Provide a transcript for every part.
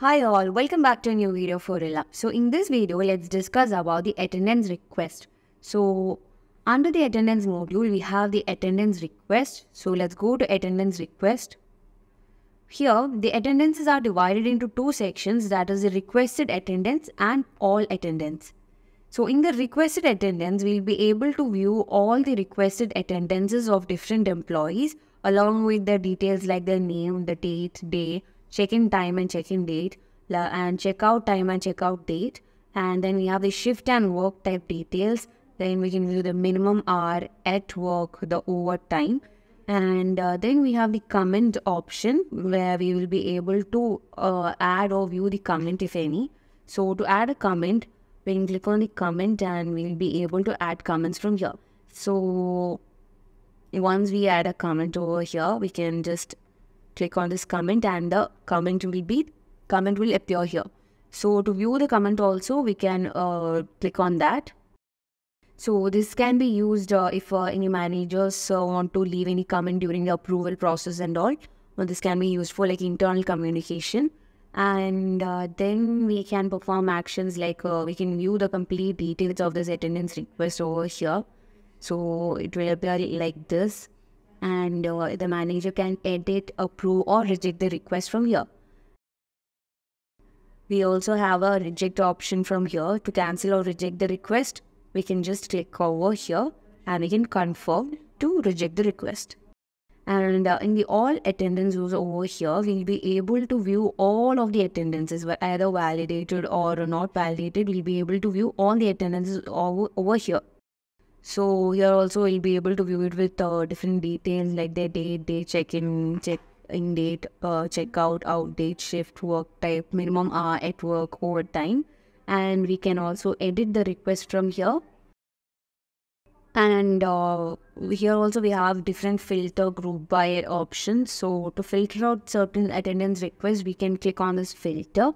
Hi all, welcome back to a new video for Rilla. So in this video, let's discuss about the attendance request. So under the attendance module, we have the attendance request. So let's go to attendance request. Here, the attendances are divided into two sections that is the requested attendance and all attendance. So in the requested attendance, we'll be able to view all the requested attendances of different employees along with their details like their name, the date, day, check-in time and check-in date and check-out time and check-out date. And then we have the shift and work type details. Then we can view the minimum hour at work, the overtime. And uh, then we have the comment option where we will be able to uh, add or view the comment if any. So to add a comment, we can click on the comment and we will be able to add comments from here. So once we add a comment over here, we can just click on this comment and the comment will be comment will appear here. So to view the comment also, we can uh, click on that. So this can be used uh, if uh, any managers uh, want to leave any comment during the approval process and all. Well, this can be used for like internal communication. And uh, then we can perform actions like uh, we can view the complete details of this attendance request over here. So it will appear like this and uh, the manager can edit, approve or reject the request from here. We also have a reject option from here to cancel or reject the request. We can just click over here and we can confirm to reject the request. And uh, in the all attendance views over here, we'll be able to view all of the attendances were either validated or not validated. We'll be able to view all the attendances over, over here. So here also we will be able to view it with uh, different details like their date, day check-in, check-in date, uh, check-out, out date, shift, work type, minimum hour at work, overtime. And we can also edit the request from here. And uh, here also we have different filter group by options. So to filter out certain attendance requests, we can click on this filter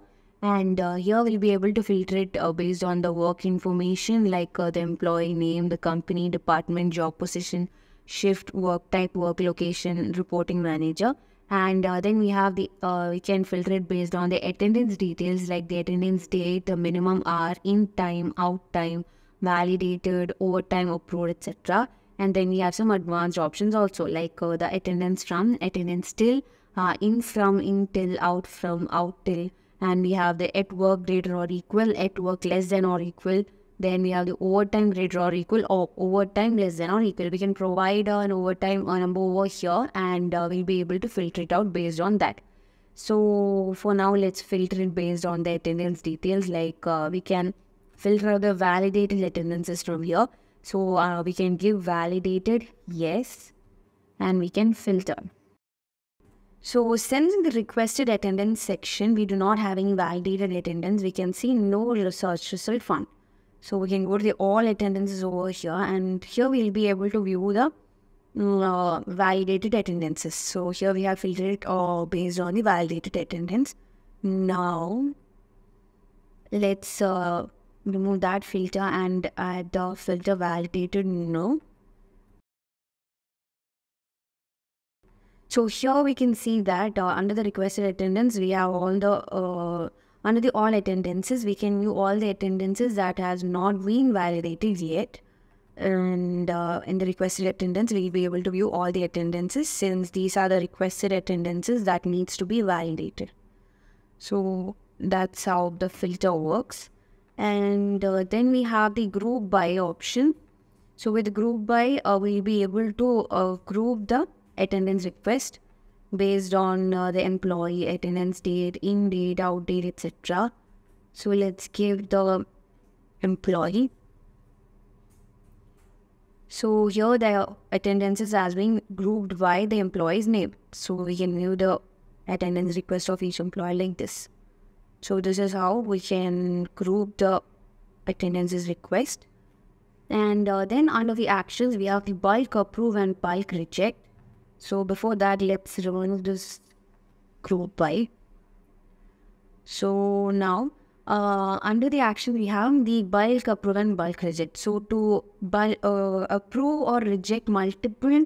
and uh, here we'll be able to filter it uh, based on the work information like uh, the employee name, the company, department, job position, shift, work type, work location, reporting manager. And uh, then we have the, uh, we can filter it based on the attendance details like the attendance date, the minimum hour, in time, out time, validated, overtime approved, etc. And then we have some advanced options also like uh, the attendance from, attendance till, in from, in till, out from, out till and we have the at work greater or equal, at work less than or equal. Then we have the overtime greater or equal or overtime less than or equal. We can provide an overtime number over here and uh, we'll be able to filter it out based on that. So for now, let's filter it based on the attendance details. Like uh, we can filter the validated attendances from here. So uh, we can give validated yes and we can filter. So since the requested attendance section, we do not have any validated attendance, we can see no research result found. So we can go to the all attendances over here and here we'll be able to view the mm, uh, validated attendances. So here we have filtered all based on the validated attendance. Now let's uh, remove that filter and add the filter validated no. So here we can see that uh, under the requested attendance, we have all the, uh, under the all attendances, we can view all the attendances that has not been validated yet. And uh, in the requested attendance, we'll be able to view all the attendances since these are the requested attendances that needs to be validated. So that's how the filter works. And uh, then we have the group by option. So with group by, uh, we'll be able to uh, group the attendance request based on uh, the employee attendance date, in date, out date, etc. So let's give the employee. So here the attendances has been grouped by the employee's name. So we can view the attendance request of each employee like this. So this is how we can group the attendances request. And uh, then under the actions, we have the bulk approve and bulk reject. So before that, let's remove this group by. So now uh, under the action we have the bulk approve and bulk reject. So to bulk, uh, approve or reject multiple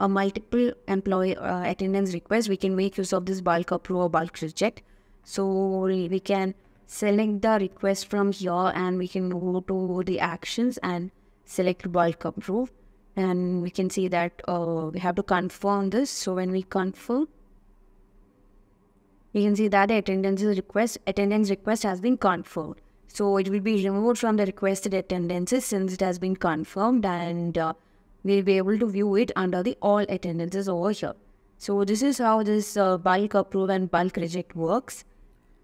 a multiple employee uh, attendance requests, we can make use of this bulk approve or bulk reject. So we can select the request from here and we can go to the actions and select bulk approve and we can see that uh, we have to confirm this. So when we confirm, we can see that the attendance request attendance request has been confirmed. So it will be removed from the requested attendances since it has been confirmed and uh, we'll be able to view it under the all attendances over here. So this is how this uh, bulk approve and bulk reject works.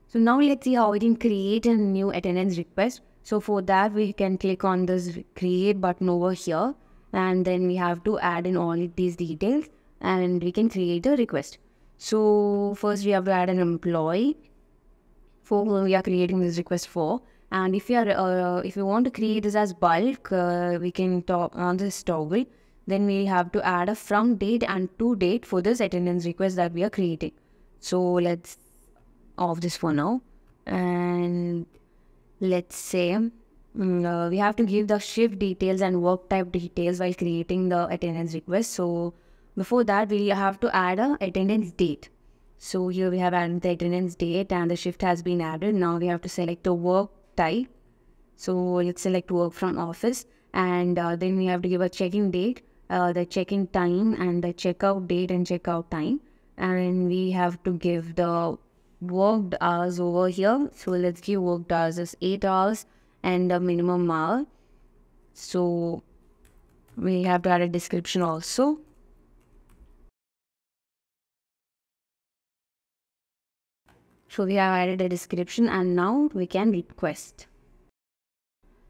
So now let's see how we can create a new attendance request. So for that we can click on this create button over here and then we have to add in all these details and we can create a request. So first we have to add an employee for whom we are creating this request for. And if you are uh, if you want to create this as bulk, uh, we can talk on this toggle. Then we have to add a from date and to date for this attendance request that we are creating. So let's off this for now, and let's say Mm, uh, we have to give the shift details and work type details while creating the attendance request. So before that, we have to add a attendance date. So here we have added the attendance date and the shift has been added. Now we have to select the work type. So let's select work from office and uh, then we have to give a check-in date, uh, the check-in time and the checkout date and checkout time. And we have to give the worked hours over here. So let's give worked hours as 8 hours and a minimum hour. So we have to add a description also. So we have added a description and now we can request.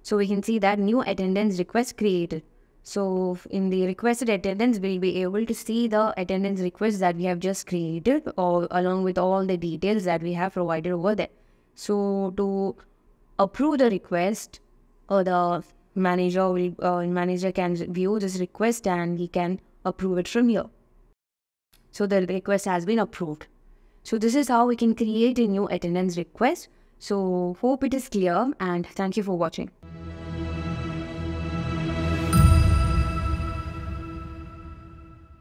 So we can see that new attendance request created. So in the requested attendance, we'll be able to see the attendance request that we have just created or along with all the details that we have provided over there. So to approve the request or the manager will uh, manager can view this request and he can approve it from here. So the request has been approved. So this is how we can create a new attendance request. So hope it is clear and thank you for watching.